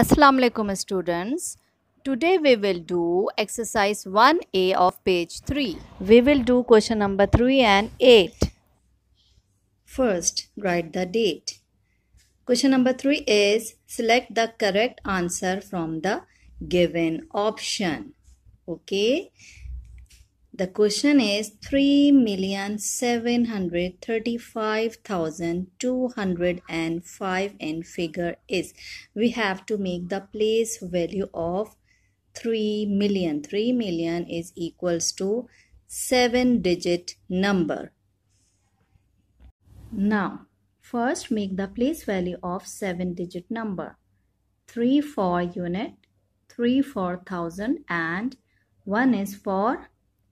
Assalamu alaikum students. Today we will do exercise 1A of page 3. We will do question number 3 and 8. First, write the date. Question number 3 is select the correct answer from the given option. Okay. The question is 3,735,205 In figure is. We have to make the place value of 3 million. 3 million is equals to 7 digit number. Now, first make the place value of 7 digit number. 3 for unit, 3 for thousand and 1 is for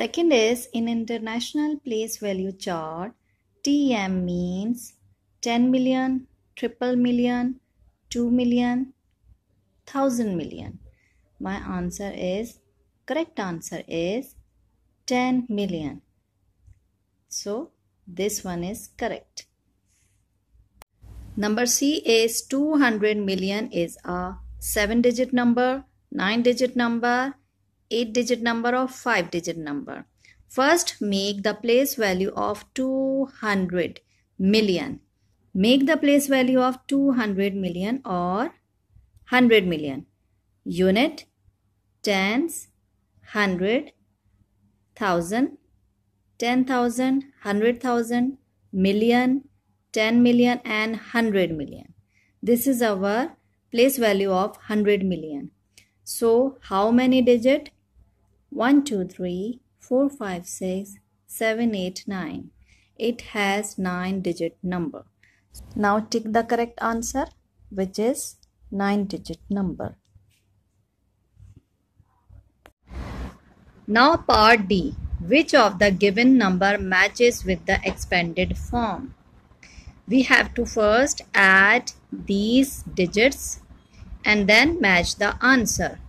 Second is in international place value chart, TM means 10 million, triple million, 2 million, 1000 million. My answer is correct answer is 10 million. So this one is correct. Number C is 200 million is a 7 digit number, 9 digit number 8 digit number or 5 digit number. First, make the place value of 200 million. Make the place value of 200 million or 100 million. Unit, tens, hundred, thousand, ten thousand, hundred thousand, million, ten million, and hundred million. This is our place value of hundred million. So how many digit? 1, 2, 3, 4, 5, 6, 7, 8, 9. It has 9 digit number. Now tick the correct answer which is 9 digit number. Now part D. Which of the given number matches with the expanded form? We have to first add these digits and then match the answer.